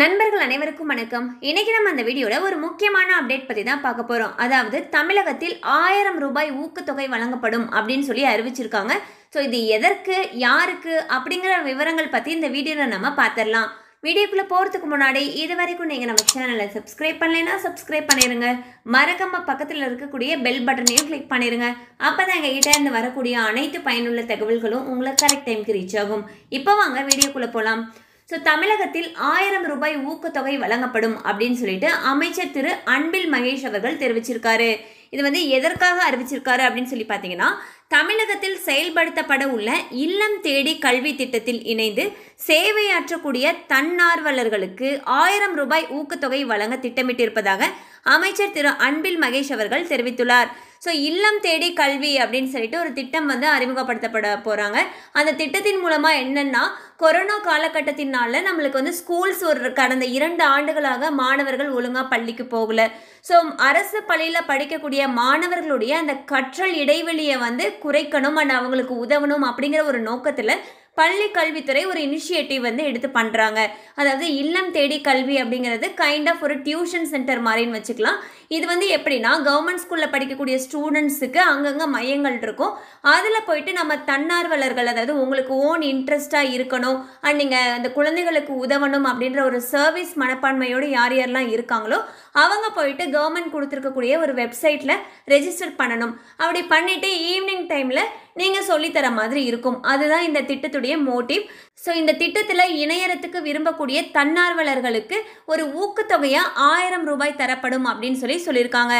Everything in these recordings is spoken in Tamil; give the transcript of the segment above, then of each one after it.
நண்பர்கள் அனைவருக்கும் வணக்கம் இன்னைக்கு நம்ம அந்த வீடியோவில் ஒரு முக்கியமான அப்டேட் பற்றி தான் பார்க்க போகிறோம் அதாவது தமிழகத்தில் ஆயிரம் ரூபாய் ஊக்கத்தொகை வழங்கப்படும் அப்படின்னு சொல்லி அறிவிச்சிருக்காங்க ஸோ இது எதற்கு யாருக்கு அப்படிங்கிற விவரங்கள் பற்றி இந்த வீடியோவில் நம்ம பார்த்துடலாம் வீடியோக்குள்ளே போகிறதுக்கு முன்னாடி இது வரைக்கும் நீங்கள் நம்ம சேனலை சப்ஸ்கிரைப் பண்ணலைன்னா சப்ஸ்கிரைப் பண்ணிடுங்க மறக்காம பக்கத்தில் இருக்கக்கூடிய பெல் பட்டனையும் கிளிக் பண்ணிடுங்க அப்போ தான் எங்ககிட்ட இருந்து வரக்கூடிய அனைத்து பயனுள்ள தகவல்களும் உங்களுக்கு கரெக்ட் டைமுக்கு ரீச் ஆகும் இப்போ வாங்க வீடியோக்குள்ளே போகலாம் ஸோ தமிழகத்தில் ஆயிரம் ரூபாய் ஊக்கத்தொகை வழங்கப்படும் அப்படின்னு சொல்லிட்டு அமைச்சர் திரு அன்பில் மகேஷ் அவர்கள் தெரிவிச்சிருக்காரு இது வந்து எதற்காக அறிவிச்சிருக்காரு அப்படின்னு சொல்லி பார்த்தீங்கன்னா தமிழகத்தில் செயல்படுத்தப்பட உள்ள இல்லம் தேடி கல்வி திட்டத்தில் இணைந்து சேவையாற்றக்கூடிய தன்னார்வலர்களுக்கு ஆயிரம் ரூபாய் ஊக்கத்தொகை வழங்க திட்டமிட்டிருப்பதாக அமைச்சர் திரு அன்பில் மகேஷ் அவர்கள் தெரிவித்துள்ளார் ஸோ இல்லம் தேடி கல்வி அப்படின்னு சொல்லிட்டு ஒரு திட்டம் வந்து அறிமுகப்படுத்தப்பட போகிறாங்க அந்த திட்டத்தின் மூலமாக என்னென்னா கொரோனா காலகட்டத்தினால நம்மளுக்கு வந்து ஸ்கூல்ஸ் ஒரு கடந்த இரண்டு ஆண்டுகளாக மாணவர்கள் ஒழுங்காக பள்ளிக்கு போகல ஸோ அரசு பள்ளியில் படிக்கக்கூடிய மாணவர்களுடைய அந்த கற்றல் இடைவெளியை வந்து குறைக்கணும் அண்ட் அவங்களுக்கு உதவணும் அப்படிங்கிற ஒரு நோக்கத்தில் பள்ளி கல்வித்துறை ஒரு இனிஷியேட்டிவ் வந்து எடுத்து பண்ணுறாங்க அதாவது இல்லம் தேடி கல்வி அப்படிங்கிறது கைண்ட் ஆஃப் ஒரு டியூஷன் சென்டர் மாதிரின்னு வச்சுக்கலாம் இது வந்து எப்படின்னா கவர்மெண்ட் ஸ்கூலில் படிக்கக்கூடிய ஸ்டூடெண்ட்ஸுக்கு அங்கங்கே மையங்கள் இருக்கும் அதில் போயிட்டு நம்ம தன்னார்வலர்கள் அதாவது உங்களுக்கு ஓன் இன்ட்ரெஸ்ட்டாக இருக்கணும் அண்ட் நீங்கள் அந்த குழந்தைகளுக்கு உதவணும் அப்படின்ற ஒரு சர்வீஸ் மனப்பான்மையோடு யார் யாரெல்லாம் இருக்காங்களோ அவங்க போயிட்டு கவர்மெண்ட் கொடுத்துருக்கக்கூடிய ஒரு வெப்சைட்டில் ரெஜிஸ்டர் பண்ணணும் அப்படி பண்ணிவிட்டு ஈவினிங் டைமில் நீங்கள் சொல்லித்தர மாதிரி இருக்கும் அதுதான் இந்த திட்டத்துடைய மோட்டிவ் ஸோ இந்த திட்டத்தில் இணையறத்துக்கு விரும்பக்கூடிய தன்னார்வலர்களுக்கு ஒரு ஊக்கத்தொகையாக ஆயிரம் ரூபாய் தரப்படும் அப்படின்னு சொல்லி சொல்லியிருக்காங்க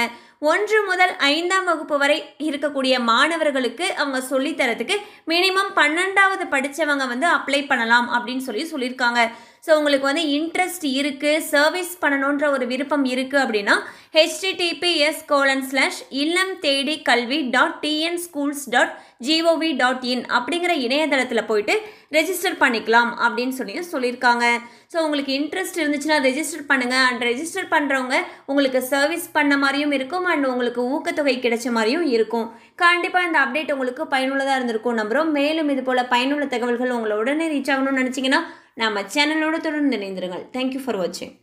ஒன்று முதல் ஐந்தாம் வகுப்பு வரை இருக்கக்கூடிய மாணவர்களுக்கு அவங்க சொல்லித்தரத்துக்கு மினிமம் பன்னெண்டாவது படித்தவங்க வந்து அப்ளை பண்ணலாம் அப்படின்னு சொல்லி சொல்லியிருக்காங்க ஸோ உங்களுக்கு வந்து இன்ட்ரெஸ்ட் இருக்குது சர்வீஸ் பண்ணணுன்ற ஒரு விருப்பம் இருக்குது அப்படின்னா HTTPS colon slash Illam Thedi Kalvi dot TN schools dot GOV dot in அப்படிங்கிற இணையதளத்தில் போயிட்டு ரெஜிஸ்டர் பண்ணிக்கலாம் அப்படின்னு சொல்லியும் சொல்லியிருக்காங்க ஸோ உங்களுக்கு இன்ட்ரெஸ்ட் இருந்துச்சுன்னா ரெஜிஸ்டர் பண்ணுங்கள் அண்ட் ரெஜிஸ்டர் பண்ணுறவங்க உங்களுக்கு சர்வீஸ் பண்ண மாதிரியும் இருக்கும் அண்ட் உங்களுக்கு ஊக்கத்தொகை கிடைச்ச மாதிரியும் இருக்கும் கண்டிப்பாக இந்த அப்டேட் உங்களுக்கு பயனுள்ளதாக இருந்திருக்கும் நம்புகிறோம் மேலும் இது போல் பயனுள்ள தகவல்கள் உங்களை உடனே ரீச் ஆகணும்னு நினச்சிங்கன்னா நம்ம சேனலோட தொடர்ந்து இணைந்திருங்கள் தேங்க்யூ ஃபார் வாட்சிங்